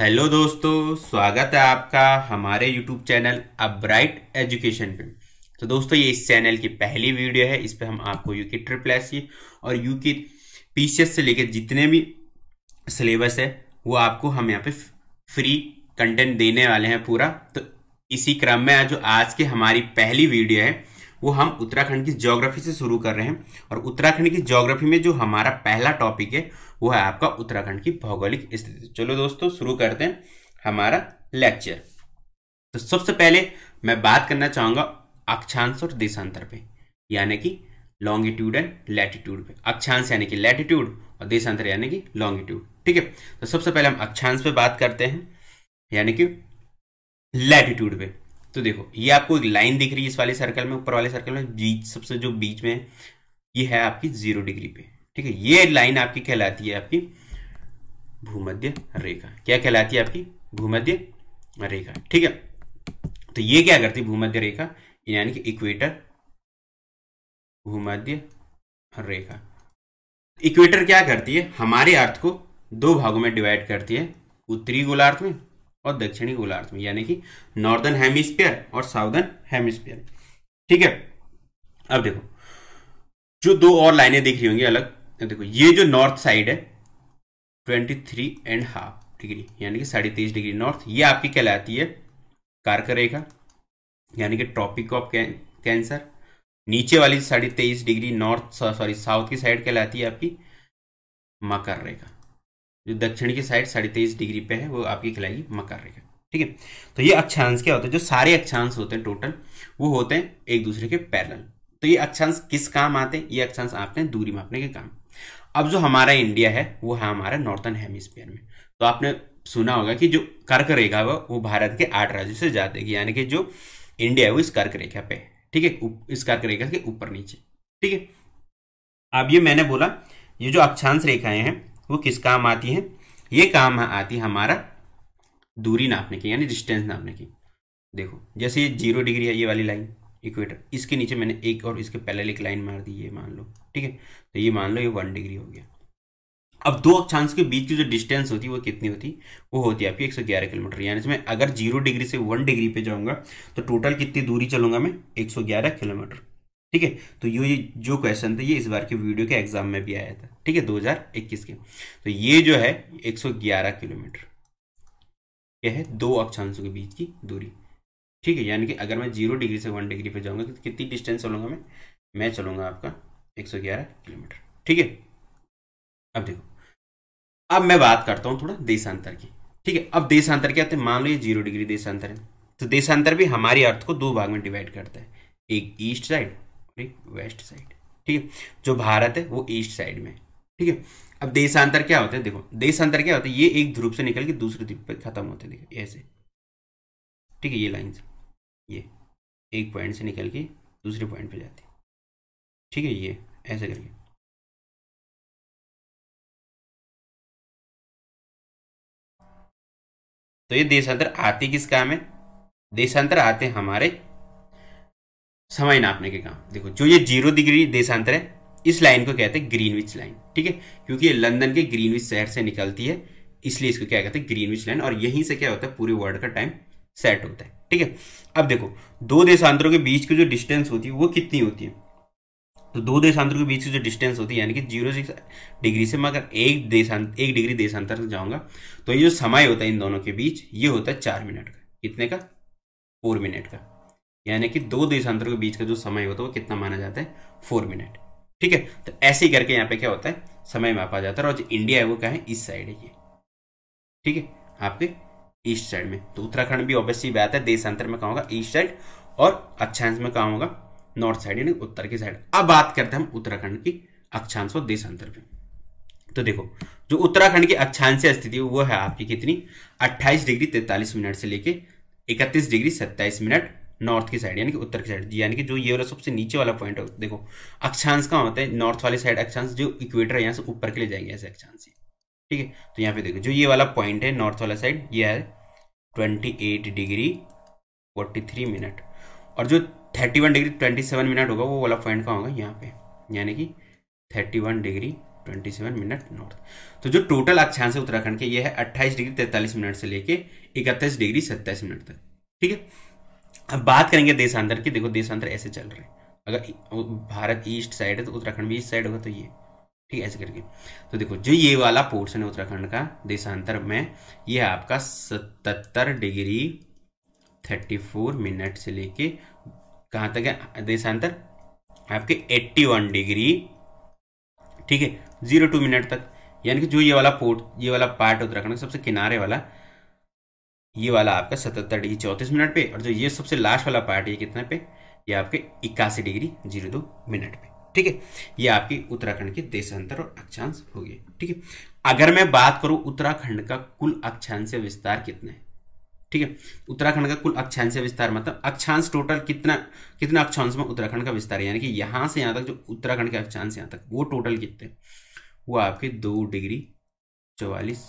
hello दोस्तों स्वागत है आपका हमारे YouTube channel A Bright Education पे तो दोस्तों ये इस चैनल की पहली वीडियो है इस पर हम आपको यू की ट्रिपल एस सी और यू की पीसीएस से लेकर जितने भी सिलेबस है वो आपको हम यहाँ पे फ्री कंटेंट देने वाले हैं पूरा तो इसी क्रम में जो आज की हमारी पहली वीडियो है वो हम उत्तराखंड की ज्योग्राफी से शुरू कर रहे हैं और उत्तराखंड की ज्योग्राफी में जो हमारा पहला टॉपिक है वो है आपका उत्तराखंड की भौगोलिक स्थिति चलो दोस्तों शुरू करते हैं हमारा लेक्चर तो सबसे पहले मैं बात करना चाहूंगा अक्षांश और देशांतर पे यानी कि लॉन्गिट्यूड एंड लैटिट्यूड पे अक्षांश यानी कि लैटिट्यूड और देशांतर यानी कि लॉन्गिट्यूड ठीक है तो सबसे पहले हम अक्षांश पे बात करते हैं यानी कि लैटिट्यूड पे तो देखो ये आपको एक लाइन दिख रही है इस वाले सर्कल में ऊपर वाले सर्कल में बीच सबसे जो बीच में है ये है आपकी जीरो डिग्री पे ठीक है ये लाइन आपकी कहलाती है आपकी भूमध्य रेखा क्या कहलाती है आपकी भूमध्य रेखा ठीक है तो ये क्या करती है भूमध्य रेखा यानी कि इक्वेटर भूमध्य रेखा इक्वेटर क्या करती है हमारे अर्थ को दो भागों में डिवाइड करती है उत्तरी गोलार्थ में और दक्षिणी गोलार्थ में यानी कि नॉर्दर्न हेमिस्फीयर और साउदर्न हेमिस्फीयर ठीक है अब देखो जो दो और लाइनें दिख रही होंगी अलग तो देखो ये जो नॉर्थ साइड है twenty three and half degree यानी कि साढ़े तेईस डिग्री नॉर्थ ये आपकी कहलाती है कार्क रेखा यानी कि ट्रॉपिक ऑफ कैंसर नीचे वाली साढ़े तेईस डिग्री नॉर्थ सॉरी साउथ की साइड कहलाती है आपकी मकर रेखा जो दक्षिण की साइड साढ़े तेईस डिग्री पे है वो आपकी कहलाएगी मकर रेखा ठीक है तो ये अक्षांश क्या होता है जो सारे अक्षांश होते हैं टोटल वो होते हैं एक दूसरे के पैरल तो ये अक्षांश किस काम आते हैं ये अक्षांश आपके दूरी मापने के काम अब जो हमारा इंडिया है वो है हमारा नॉर्थन हेमिसफेयर में तो आपने सुना होगा कि जो कर्क रेखा है वो भारत के आठ राज्यों से जातेगी यानी कि जो इंडिया है वो इस कर्क रेखा पे ठीक है इस कर्क रेखा के ऊपर नीचे ठीक है अब ये मैंने बोला ये जो अक्षांश रेखाएं हैं वो किस काम आती हैं ये काम आती है हमारा दूरी नापने की यानी डिस्टेंस नापने की देखो जैसे ये जीरो डिग्री है ये वाली लाइन इक्वेटर इसके नीचे मैंने एक और इसके पहले एक लाइन मार दी ये मान लो ठीक है तो ये मान लो ये वन डिग्री हो गया अब दो अक्षांश के बीच की जो डिस्टेंस होती है वो कितनी होती वो होती है आपकी 111 किलोमीटर यानी मैं अगर जीरो डिग्री से वन डिग्री पे जाऊंगा तो टोटल कितनी दूरी चलूंगा मैं 111 किलोमीटर ठीक है तो ये जो क्वेश्चन था ये इस बार के वीडियो के एग्जाम में भी आया था ठीक है 2021 के तो ये जो है 111 किलोमीटर यह है दो अक्षांशों के बीच की दूरी ठीक है यानी कि अगर मैं जीरो डिग्री से वन डिग्री पे जाऊंगा तो कितनी डिस्टेंस चलूंगा मैं मैं चलूंगा आपका एक सौ ग्यारह किलोमीटर ठीक है अब देखो अब मैं बात करता हूँ थोड़ा देशांतर की ठीक है अब देशांतर क्या है मान लो ये जीरो डिग्री देशांतर है तो देशांतर भी हमारी अर्थ को दो भाग में डिवाइड करता है एक ईस्ट साइड और एक वेस्ट साइड ठीक है जो भारत है वो ईस्ट साइड में ठीक है अब देशांतर क्या होता है देखो देशांतर क्या होता है ये एक ध्रुव से निकल के दूसरे ध्रुव पर खत्म होते हैं देखो ऐसे ठीक है ये लाइन ये एक पॉइंट से निकल के दूसरे पॉइंट पे जाती है ठीक है ये ऐसे करके तो ये देशांतर आते किस काम है देशांतर आते हमारे समय नापने के काम देखो जो ये जीरो डिग्री देशांतर है इस लाइन को कहते हैं ग्रीनविच लाइन ठीक है क्योंकि ये लंदन के ग्रीनविच शहर से निकलती है इसलिए इसको क्या कहते हैं ग्रीनविच लाइन और यहीं से क्या होता है पूरे वर्ल्ड का टाइम सेट होता है ठीक है अब देखो दो देशांतरों के बीच की जो डिस्टेंस होती है वो कितनी होती है तो दो देशांतरों के बीच की जो डिस्टेंस होती है यानी कि जीरो सिक्स डिग्री से मैं अगर एक देशांतर एक डिग्री देशांतर से जाऊंगा तो ये जो समय होता है इन दोनों के बीच ये होता है चार मिनट का कितने का फोर मिनट का यानी कि दो देशांतरों के बीच का जो समय होता है वो कितना माना जाता है फोर मिनट ठीक है तो ऐसे ही करके यहाँ पे क्या होता है समय मापा जाता है और जो इंडिया है वो क्या है इस साइड है ये ठीक है आपके ईस्ट साइड में तो उत्तराखंड भी ऑब्वियसली बात है देशांतर में कहा होगा ईस्ट साइड और अक्षांश में कहा होगा नॉर्थ साइड यानी उत्तर की साइड अब बात करते हैं हम उत्तराखंड की अक्षांश और देशांतर में तो देखो जो उत्तराखंड की अक्षांश स्थिति वो है आपकी कितनी अट्ठाईस डिग्री तैतालीस मिनट से लेके इकतीस डिग्री सत्ताईस मिनट नॉर्थ की साइड यानी कि उत्तर की साइड यानी कि जो ये वाला सबसे नीचे वाला पॉइंट है देखो अक्षांश कहाँ होता है नॉर्थ वाली साइड अक्षांश जो इक्वेटर है यहाँ से ऊपर के लिए जाएंगे ऐसे अक्षांश ठीक है तो यहाँ पे देखो जो ये वाला पॉइंट है नॉर्थ वाला साइड ये है twenty eight degree forty three minute और जो thirty one degree twenty seven minute होगा वो वाला पॉइंट कहाँ होगा यहाँ पे यानी कि thirty one degree twenty seven minute north तो जो टोटल अक्षांश है उत्तराखंड के ये है अट्ठाईस डिग्री तैंतालीस मिनट से लेके इकतीस डिग्री सत्ताईस मिनट तक ठीक है अब बात करेंगे देशांतर की देखो देशांतर ऐसे चल रहे हैं अगर भारत ईस्ट साइड है तो उत्तराखंड भी ईस्ट साइड होगा तो ये ठीक है ऐसे करके तो देखो जो ये वाला पोर्शन है उत्तराखंड का देशांतर में ये आपका सतहत्तर डिग्री थर्टी फोर मिनट से लेके कहाँ तक है देशांतर आपके एट्टी वन डिग्री ठीक है जीरो टू मिनट तक यानी कि जो ये वाला पोर्ट ये वाला पार्ट उत्तराखंड का सबसे किनारे वाला ये वाला आपका सतहत्तर डिग्री चौतीस मिनट पे और जो ये सबसे लास्ट वाला पार्ट ये कितने पे ये आपके इक्यासी डिग्री जीरो दो मिनट पे ठीक है ये आपकी उत्तराखंड के देशांतर और अक्षांश हो गए ठीक है अगर मैं बात करूं उत्तराखंड का कुल अक्षांश विस्तार कितना है ठीक है उत्तराखंड का कुल अक्षांश विस्तार मतलब अक्षांश टोटल कितना कितना अक्षांश में उत्तराखंड का विस्तार है यानी कि यहां से यहां तक जो उत्तराखंड के अक्षांश यहाँ तक वो टोटल कितने वो आपके दो डिग्री चौवालीस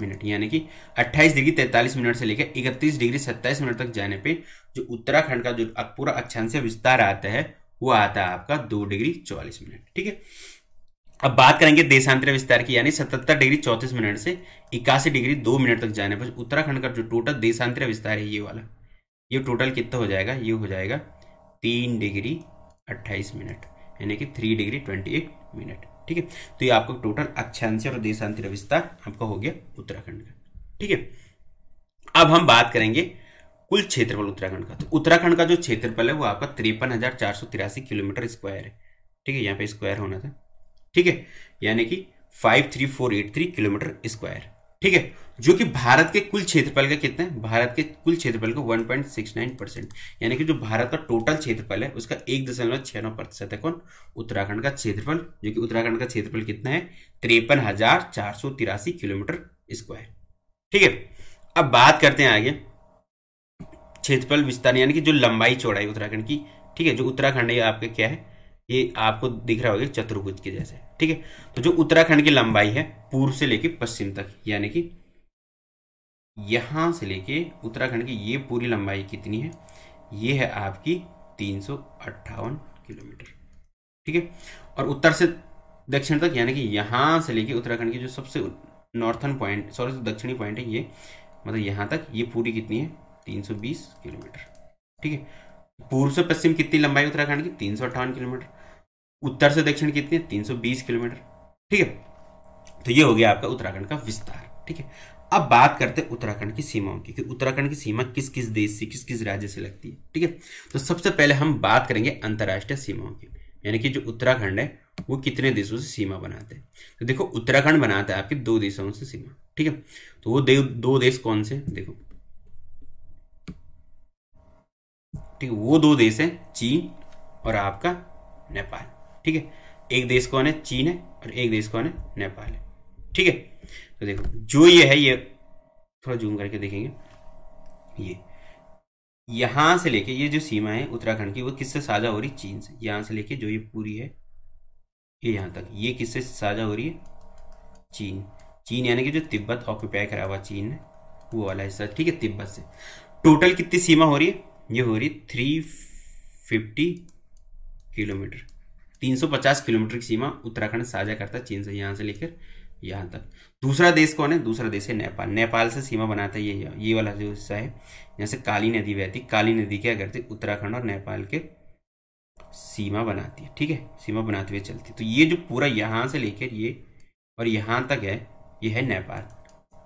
मिनट यानी कि 28 डिग्री 43 मिनट से लेकर 31 डिग्री 27 मिनट तक जाने पे जो उत्तराखंड का जो पूरा अक्षांश विस्तार आता है वो आता है आपका दो डिग्री चौवालीस मिनट ठीक है अब बात करेंगे देशांतर विस्तार की यानी सतहत्तर डिग्री चौतीस मिनट से इक्यासी डिग्री दो मिनट तक जाने पर उत्तराखंड का जो टोटल देशांतर विस्तार है ये वाला ये टोटल कितना हो जाएगा ये हो जाएगा तीन डिग्री अट्ठाईस मिनट यानी कि three degree twenty eight minute ठीक है तो ये आपका टोटल अक्षांश और देशांतर विस्तार आपका हो गया उत्तराखंड का ठीक है अब हम बात करेंगे कुल क्षेत्रफल उत्तराखंड का तो उत्तराखंड का जो क्षेत्रफल है वो आपका तिरपन किलोमीटर स्क्वायर है ठीक है यहाँ पे स्क्वायर होना था ठीक है यानी कि फाइव किलोमीटर स्क्वायर ठीक है जो कि भारत के कुल क्षेत्रफल का कितना है भारत के कुल क्षेत्रफल का 1.69 परसेंट यानी कि जो भारत का टोटल क्षेत्रफल है उसका एक दशमलव छह नौ प्रतिशत है कौन उत्तराखंड का क्षेत्रफल जो कि उत्तराखंड का क्षेत्रफल कितना है तिरपन किलोमीटर स्क्वायर ठीक है अब बात करते हैं आगे क्षेत्रफल विस्तार यानी कि जो लंबाई चौड़ाई उत्तराखंड की ठीक है जो उत्तराखंड है आपके क्या है ये आपको दिख रहा होगा चतुर्भुज के जैसे ठीक है तो जो उत्तराखंड की लंबाई है पूर्व से लेके पश्चिम तक यानी कि यहां से लेके उत्तराखंड की ये पूरी लंबाई कितनी है ये है आपकी तीन किलोमीटर ठीक है और उत्तर से दक्षिण तक यानी कि यहां से लेके उत्तराखंड की जो सबसे नॉर्थन पॉइंट सॉरी दक्षिणी पॉइंट है ये मतलब यहां तक ये पूरी कितनी है 320 किलोमीटर ठीक है पूर्व से पश्चिम कितनी लंबाई उत्तराखंड की तीन किलोमीटर उत्तर से दक्षिण कितनी है बीस किलोमीटर ठीक है तो ये हो गया आपका उत्तराखंड का विस्तार ठीक है अब बात करते हैं उत्तराखंड की सीमाओं की कि उत्तराखंड की सीमा किस किस देश से किस किस राज्य से लगती है ठीक है तो सबसे पहले हम बात करेंगे अंतर्राष्ट्रीय सीमाओं की यानी कि जो उत्तराखंड है वो कितने देशों से सीमा बनाते हैं तो देखो उत्तराखंड बनाता है आपके दो देशों से सीमा ठीक है तो वो दो देश कौन से देखो ठीक है वो दो देश हैं चीन और आपका नेपाल ठीक है एक देश कौन है चीन है और एक देश कौन है नेपाल है ठीक है तो देखो जो ये है ये थोड़ा जूम करके देखेंगे ये यहां से लेके ये जो सीमा है उत्तराखंड की वो किससे साझा हो रही चीन से यहां से लेके जो ये पूरी है ये यहां तक ये किससे साझा हो रही है चीन चीन यानी कि जो तिब्बत ऑक्यूपाई करा हुआ चीन ने वो वाला हिस्सा ठीक है तिब्बत से टोटल कितनी सीमा हो रही है ये हो रही थ्री फिफ्टी किलोमीटर तीन सौ पचास किलोमीटर की सीमा उत्तराखंड साझा करता है चीन से यहाँ से लेकर यहाँ तक दूसरा देश कौन है दूसरा देश है नेपाल नेपाल से सीमा बनाता है ये ये वाला जो हिस्सा है यहाँ से काली नदी बहती काली नदी क्या करती उत्तराखंड और नेपाल के सीमा बनाती है ठीक है सीमा बनाते हुए चलती तो ये जो पूरा यहाँ से लेकर ये और यहाँ तक है ये है नेपाल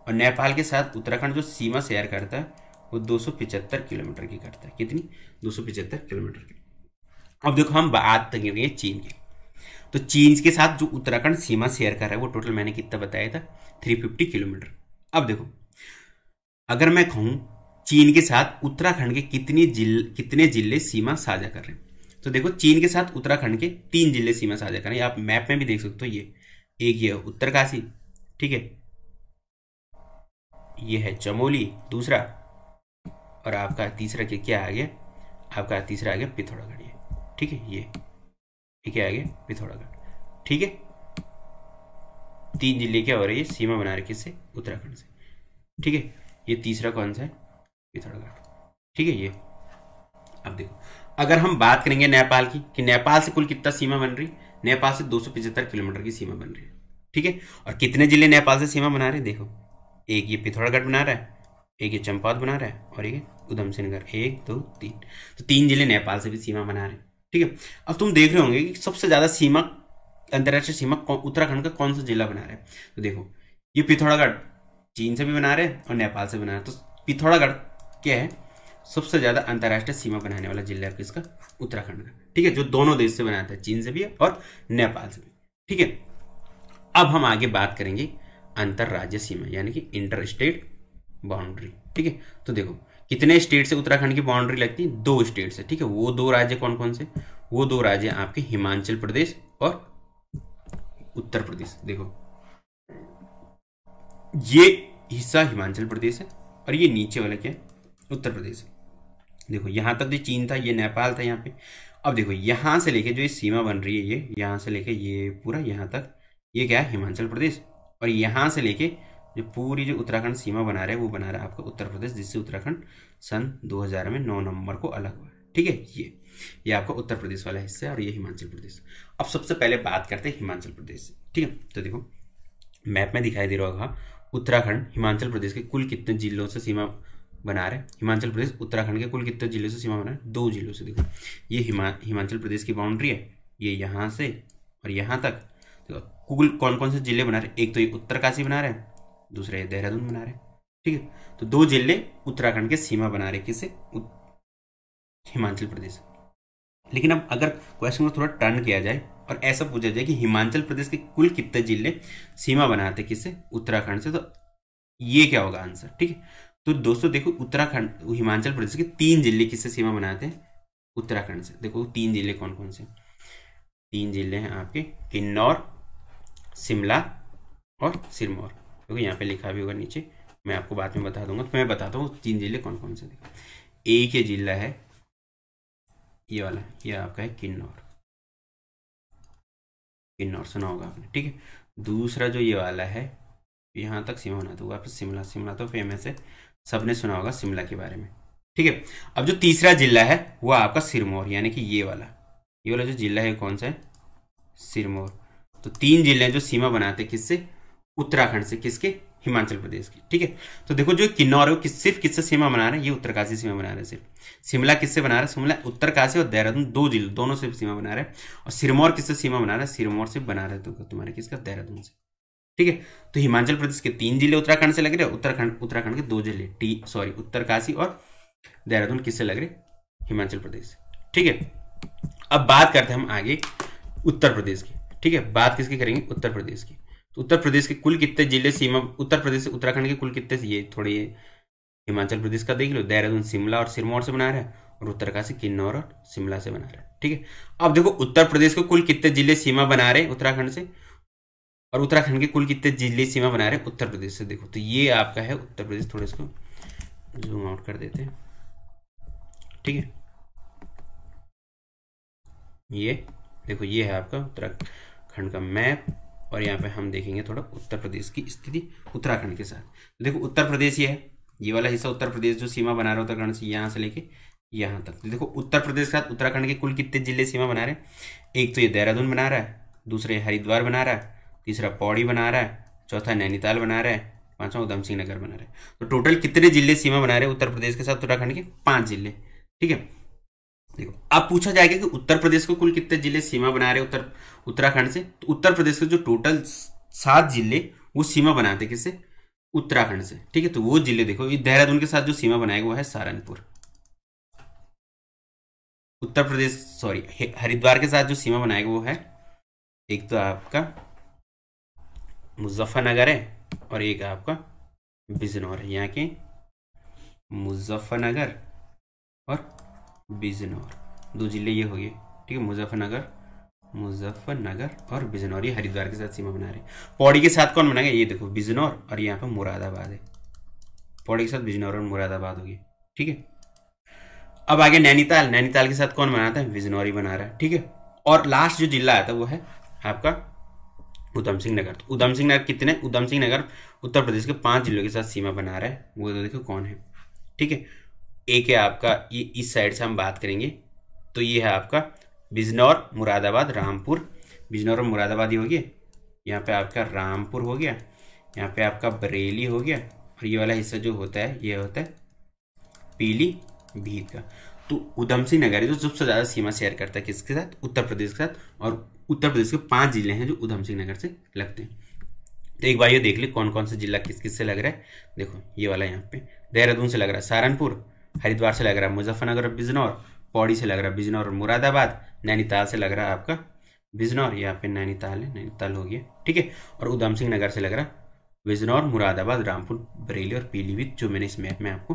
और नेपाल के साथ उत्तराखंड जो सीमा शेयर करता है वो दो किलोमीटर की करता है कितनी दो किलोमीटर की अब देखो हम बात करेंगे चीन की तो चीन के साथ जो उत्तराखंड सीमा शेयर कर रहा है वो टोटल मैंने कितना बताया था 350 किलोमीटर अब देखो अगर मैं कहूँ चीन के साथ उत्तराखंड के कितने जिल कितने जिले सीमा साझा कर रहे हैं तो देखो चीन के साथ उत्तराखंड के तीन जिले सीमा साझा कर रहे हैं आप मैप में भी देख सकते हो ये एक ये उत्तरकाशी ठीक है यह है चमोली दूसरा और आपका तीसरा क्या आ गया आपका तीसरा आ गया पिथौरागढ़ ये ठीक है ये ठीक है आ गया पिथौरागढ़ ठीक है तीन जिले क्या हो रही है सीमा बना रखी से उत्तराखंड से ठीक है ये तीसरा कौन सा है पिथौरागढ़ ठीक है ये अब देखो अगर हम बात करेंगे नेपाल की कि नेपाल से कुल कितना सीमा बन रही नेपाल से दो किलोमीटर की सीमा बन रही है ठीक है और कितने जिले नेपाल से सीमा बना रहे हैं देखो एक ये पिथौरागढ़ बना रहा है एक ये चंपावत बना रहा है और ये सिंह नगर एक दो तीन तो तीन जिले नेपाल से भी सीमा बना रहे हैं ठीक है अब तुम देख रहे होंगे कि सबसे ज़्यादा सीमा अंतर्राष्ट्रीय सीमा उत्तराखंड का कौन सा जिला बना रहा है तो देखो ये पिथौरागढ़ चीन से भी बना रहे हैं और नेपाल से बना रहे तो पिथौरागढ़ क्या है सबसे ज़्यादा अंतर्राष्ट्रीय सीमा बनाने वाला जिला है किसका उत्तराखंड का ठीक है जो दोनों देश से बनाता है चीन से भी और नेपाल से भी ठीक है अब हम आगे बात करेंगे अंतर्राज्य सीमा यानी कि इंटर स्टेट बाउंड्री ठीक है तो देखो कितने स्टेट से उत्तराखंड की बाउंड्री लगती है दो स्टेट से ठीक है वो दो राज्य कौन कौन से वो दो राज्य आपके हिमाचल प्रदेश और उत्तर प्रदेश देखो ये हिस्सा हिमाचल प्रदेश है और ये नीचे वाला क्या है उत्तर प्रदेश है देखो यहां तक जो चीन था ये नेपाल था यहाँ पे अब देखो यहां से लेके जो ये सीमा बन रही है ये यहां से लेके ये पूरा यहां तक ये क्या है हिमाचल प्रदेश और यहां से लेके जो पूरी जो उत्तराखंड सीमा बना रहा है वो बना रहा है आपका उत्तर प्रदेश जिससे उत्तराखंड सन 2000 में नौ नवंबर को अलग हुआ ठीक है ये ये आपका उत्तर प्रदेश वाला हिस्सा है और ये हिमाचल प्रदेश अब सबसे पहले बात करते हैं हिमाचल प्रदेश ठीक है तो देखो मैप में दिखाई दे रहा होगा उत्तराखंड हिमाचल प्रदेश के कुल कितने जिलों से सीमा बना रहे हिमाचल प्रदेश उत्तराखंड के कुल कितने जिलों से सीमा बना रहे दो जिलों से देखो ये हिमा हिमाचल प्रदेश की बाउंड्री है ये यहाँ से और यहाँ तक तो कुल कौन कौन से जिले बना रहे एक तो ये उत्तरकाशी बना रहे हैं दूसरे देहरादून बना रहे ठीक है तो दो जिले उत्तराखंड के सीमा बना रहे किसे हिमाचल प्रदेश लेकिन अब अगर क्वेश्चन को थोड़ा टर्न किया जाए और ऐसा पूछा जाए कि हिमाचल प्रदेश के कुल कितने जिले सीमा बनाते किसे उत्तराखंड से तो ये क्या होगा आंसर ठीक है तो दोस्तों देखो उत्तराखंड हिमाचल प्रदेश के तीन जिले किससे सीमा बनाते हैं उत्तराखंड से देखो तीन जिले कौन कौन से तीन जिले हैं आपके किन्नौर शिमला और सिरमौर क्योंकि यहाँ पे लिखा भी होगा नीचे मैं आपको बाद में बता दूंगा तो मैं बताता हूँ तीन जिले कौन कौन से देखो एक ये जिला है ये वाला ये आपका है किन्नौर किन्नौर सुना होगा आपने ठीक है दूसरा जो ये वाला है यहाँ तक सीमा होना तो आप शिमला शिमला तो फेमस है सबने सुना होगा शिमला के बारे में ठीक है अब जो तीसरा जिला है वो आपका सिरमौर यानी कि ये वाला ये वाला जो जिला है कौन सा है सिरमौर तो तीन जिले जो सीमा बनाते किससे उत्तराखंड से किसके हिमाचल प्रदेश की ठीक है तो देखो जो किन्नौर है वो सिर्फ किससे सीमा बना रहे हैं ये उत्तरकाशी सीमा बना रहे हैं सिर्फ शिमला किससे बना रहा है शिमला उत्तरकाशी और देहरादून दो जिले दोनों से सीमा बना रहे हैं और सिरमौर किससे सीमा बना रहा है सिरमौर से बना रहे तो तुम्हारे किसका देहरादून से ठीक है तो हिमाचल प्रदेश के तीन जिले उत्तराखंड से लग रहे उत्तराखंड उत्तराखंड के दो जिले टी सॉरी उत्तरकाशी और देहरादून किससे लग रहे हिमाचल प्रदेश ठीक है अब बात करते हैं हम आगे उत्तर प्रदेश की ठीक है बात किसकी करेंगे उत्तर प्रदेश की उत्तर प्रदेश के कुल कितने जिले सीमा उत्तर प्रदेश से उत्तराखंड के कुल कितने ये थोड़े ये हिमाचल प्रदेश का देख लो देहरादून शिमला और सिरमौर से बना रहा है और उत्तरकाशी किन्नौर और शिमला से बना रहा है ठीक है अब देखो उत्तर प्रदेश के कुल कितने जिले सीमा बना रहे हैं उत्तराखंड से और उत्तराखंड के कुल कितने जिले सीमा बना रहे हैं उत्तर प्रदेश से देखो तो ये आपका है उत्तर प्रदेश थोड़ा इसको जूम आउट कर देते हैं ठीक है ये देखो ये है आपका उत्तराखंड का मैप और यहाँ पे हम देखेंगे थोड़ा उत्तर प्रदेश की स्थिति उत्तराखंड के साथ देखो उत्तर प्रदेश ये है ये वाला हिस्सा उत्तर प्रदेश जो सीमा बना रहा है उत्तराखंड से यहाँ से लेके यहाँ तक देखो उत्तर प्रदेश के साथ उत्तराखंड के कुल कितने जिले सीमा बना रहे हैं एक तो ये देहरादून बना रहा है दूसरे हरिद्वार बना रहा है तीसरा पौड़ी बना रहा है चौथा नैनीताल बना रहा है पांचवा उधम सिंह नगर बना रहे तो टोटल कितने जिले सीमा बना रहे हैं उत्तर प्रदेश के साथ उत्तराखंड के पाँच जिले ठीक है देखो अब पूछा जाएगा कि उत्तर प्रदेश को कुल कितने जिले सीमा बना रहे उत्तर उत्तराखंड से तो उत्तर प्रदेश के जो टोटल सात जिले वो सीमा बनाते किससे उत्तराखंड से ठीक है तो वो जिले देखो ये देहरादून के साथ जो सीमा बनाया हुआ है सहारनपुर उत्तर प्रदेश सॉरी हरिद्वार के साथ जो सीमा बनाया वो है एक तो आपका मुजफ्फरनगर है और एक आपका बिजनौर है यहाँ के मुजफ्फरनगर और बिजनौर दो ज़िले ये हो गए ठीक है मुजफ्फरनगर मुजफ्फरनगर और बिजनौर ये हरिद्वार के साथ सीमा बना रहे पौड़ी के साथ कौन बनाएगा ये देखो बिजनौर और यहाँ पर मुरादाबाद है पौड़ी के साथ बिजनौर और मुरादाबाद हो गए ठीक है अब आगे नैनीताल नैनीताल के साथ कौन बनाता है बिजनौरी बना रहा है ठीक है और लास्ट जो जिला आता है वो है आपका उधम सिंह नगर तो उधम सिंह नगर कितने उधम सिंह नगर उत्तर प्रदेश के पांच जिलों के साथ सीमा बना रहा है वो तो देखो कौन है ठीक है एक है आपका ये इस साइड से हम बात करेंगे तो ये है आपका बिजनौर मुरादाबाद रामपुर बिजनौर और मुरादाबाद ही हो गया यहाँ पे आपका रामपुर हो गया यहाँ पे आपका बरेली हो गया और ये वाला हिस्सा जो होता है ये होता है पीली भीत का तो उधम सिंह नगर है जो सबसे ज़्यादा सीमा शेयर करता है किसके साथ उत्तर प्रदेश के साथ और उत्तर प्रदेश के पांच जिले हैं जो उधम सिंह नगर से लगते हैं तो एक बार ये देख ले कौन कौन सा जिला किस किस से लग रहा है देखो ये वाला यहाँ पे देहरादून से लग रहा है सहारनपुर हरिद्वार से लग रहा है मुजफ्फरनगर बिजनौर पौड़ी से लग रहा है बिजनौर और मुरादाबाद नैनीताल से लग रहा है आपका बिजनौर यहाँ पे नैनीताल है नैनीताल हो गया ठीक है और उधम सिंह नगर से लग रहा है बिजनौर मुरादाबाद रामपुर बरेली और पीलीभीत जो मैंने इस मैप में आपको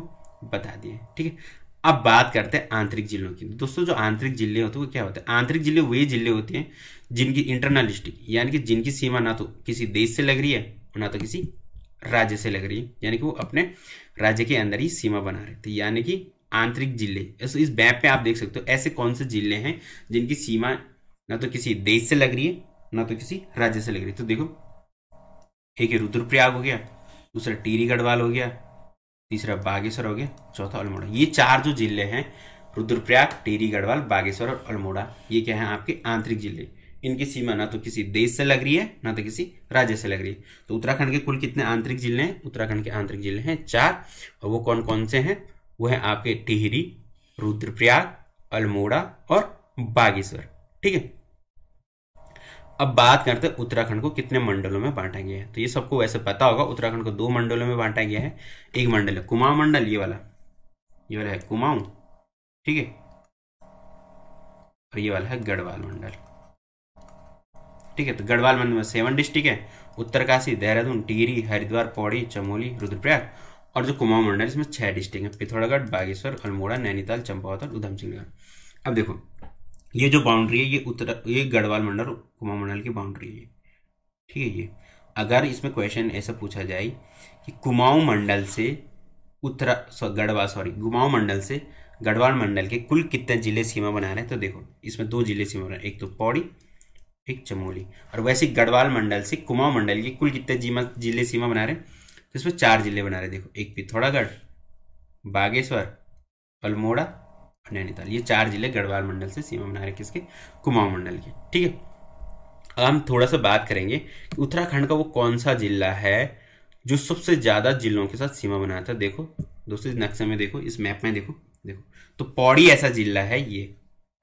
बता दिया ठीक है अब बात करते हैं आंतरिक जिलों की दोस्तों जो आंतरिक जिले होते हैं वो क्या होते हैं आंतरिक जिले वे जिले होते हैं जिनकी इंटरनल डिस्ट्रिक्ट यानी कि जिनकी सीमा ना तो किसी देश से लग रही है और ना तो किसी राज्य से लग रही है यानी कि वो अपने राज्य के अंदर ही सीमा बना रहे थे तो यानी कि आंतरिक जिले इस, मैप पे आप देख सकते हो ऐसे कौन से जिले हैं जिनकी सीमा ना तो किसी देश से लग रही है ना तो किसी राज्य से लग रही है तो देखो एक ही रुद्रप्रयाग हो गया दूसरा टीरी गढ़वाल हो गया तीसरा बागेश्वर हो गया चौथा अल्मोड़ा ये चार जो जिले हैं रुद्रप्रयाग टीरी गढ़वाल बागेश्वर और अल्मोड़ा ये क्या है आपके आंतरिक जिले इनकी सीमा ना तो किसी देश से लग रही है ना तो किसी राज्य से लग रही है तो उत्तराखंड के कुल कितने आंतरिक जिले हैं उत्तराखंड के आंतरिक जिले हैं चार और वो कौन कौन से हैं वो है आपके टिहरी रुद्रप्रयाग अल्मोड़ा और बागेश्वर ठीक है अब बात करते हैं उत्तराखंड को कितने मंडलों में बांटा गया है तो ये सबको वैसे पता होगा उत्तराखंड को दो मंडलों में बांटा गया है एक मंडल है कुमाऊं मंडल ये वाला ये वाला है कुमाऊं ठीक है और ये वाला है गढ़वाल मंडल ठीक है तो गढ़वाल मंडल में सेवन डिस्ट्रिक्ट है उत्तरकाशी देहरादून टिहरी हरिद्वार पौड़ी चमोली रुद्रप्रयाग और जो कुमाऊं मंडल इसमें छह डिस्ट्रिक्ट हैं पिथौरागढ़ बागेश्वर अल्मोड़ा नैनीताल चंपावत और उधम सिंह नगर अब देखो ये जो बाउंड्री है ये उत्तर ये गढ़वाल मंडल कुमाऊं मंडल की बाउंड्री है ठीक है ये अगर इसमें क्वेश्चन ऐसा पूछा जाए कि कुमाऊं मंडल से उत्तरा सौ गढ़वाल सॉरी कुमाऊं मंडल से गढ़वाल मंडल के कुल कितने जिले सीमा बना रहे हैं तो देखो इसमें दो जिले सीमा बना एक तो पौड़ी एक चमोली और वैसे गढ़वाल मंडल से कुमाऊं मंडल की कुल कितने जिले सीमा बना रहे हैं तो इसमें चार जिले बना रहे देखो एक पिथौरागढ़ बागेश्वर अल्मोड़ा और नैनीताल ये चार जिले गढ़वाल मंडल से सीमा बना रहे किसके कुमाऊं मंडल के ठीक है अब हम थोड़ा सा बात करेंगे कि उत्तराखंड का वो कौन सा जिला है जो सबसे ज़्यादा जिलों के साथ सीमा बनाया था देखो दोस्तों नक्शे में देखो इस मैप में देखो देखो तो पौड़ी ऐसा जिला है ये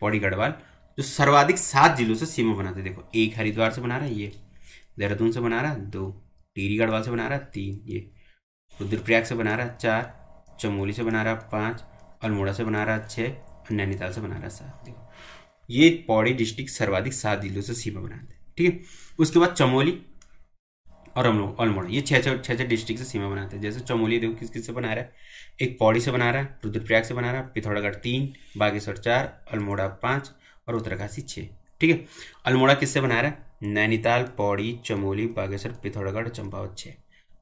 पौड़ी गढ़वाल जो सर्वाधिक सात जिलों से सीमा बनाते देखो एक हरिद्वार से बना रहा है ये देहरादून से बना रहा है दो टीरी गढ़वाल से बना रहा है तीन ये रुद्रप्रयाग से बना रहा है चार चमोली से बना रहा है पाँच अल्मोड़ा से बना रहा है छः और नैनीताल से बना रहा है सात देखो ये पौड़ी डिस्ट्रिक्ट सर्वाधिक सात जिलों से सीमा बनाते हैं ठीक है उसके बाद चमोली और अल्मोड़ा ये छः छः छः छः डिस्ट्रिक्ट से सीमा बनाते हैं जैसे चमोली देखो किस किस से बना रहा है एक पौड़ी से बना रहा है रुद्रप्रयाग से बना रहा है पिथौरागढ़ तीन बागेश्वर चार अल्मोड़ा पाँच और उत्तरकाशी छः ठीक है अल्मोड़ा किससे बना रहा है नैनीताल पौड़ी चमोली बागेश्वर पिथौरागढ़ चंपावत छः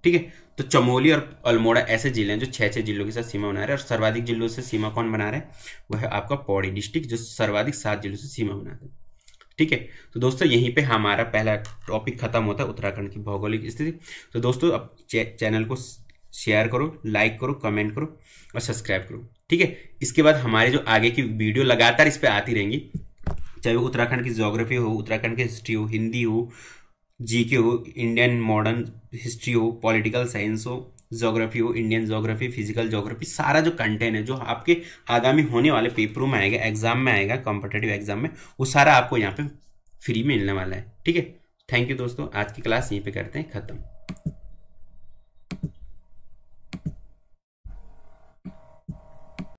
ठीक है तो चमोली और अल्मोड़ा ऐसे जिले हैं जो छः छः जिलों के साथ सीमा बना रहे हैं और सर्वाधिक जिलों से सीमा कौन बना रहे हैं वह है आपका पौड़ी डिस्ट्रिक्ट जो सर्वाधिक सात जिलों से सीमा बना रहे ठीक है तो दोस्तों यहीं पे हमारा पहला टॉपिक खत्म होता है उत्तराखंड की भौगोलिक स्थिति तो दोस्तों अब चैनल को शेयर करो लाइक करो कमेंट करो और सब्सक्राइब करो ठीक है इसके बाद हमारे जो आगे की वीडियो लगातार इस पर आती रहेंगी चाहे वो उत्तराखंड की जोग्राफी हो उत्तराखंड की हिस्ट्री हो हिंदी हो जीके हो इंडियन मॉडर्न हिस्ट्री हो पॉलिटिकल साइंस हो जोग्राफी हो इंडियन जोग्राफी फिजिकल जोग्राफी सारा जो कंटेंट है जो आपके आगामी होने वाले पेपरों में आएगा एग्जाम में आएगा कॉम्पिटेटिव एग्जाम में वो सारा आपको यहाँ पे फ्री में मिलने वाला है ठीक है थैंक यू दोस्तों आज की क्लास यहीं पे करते हैं ख़त्म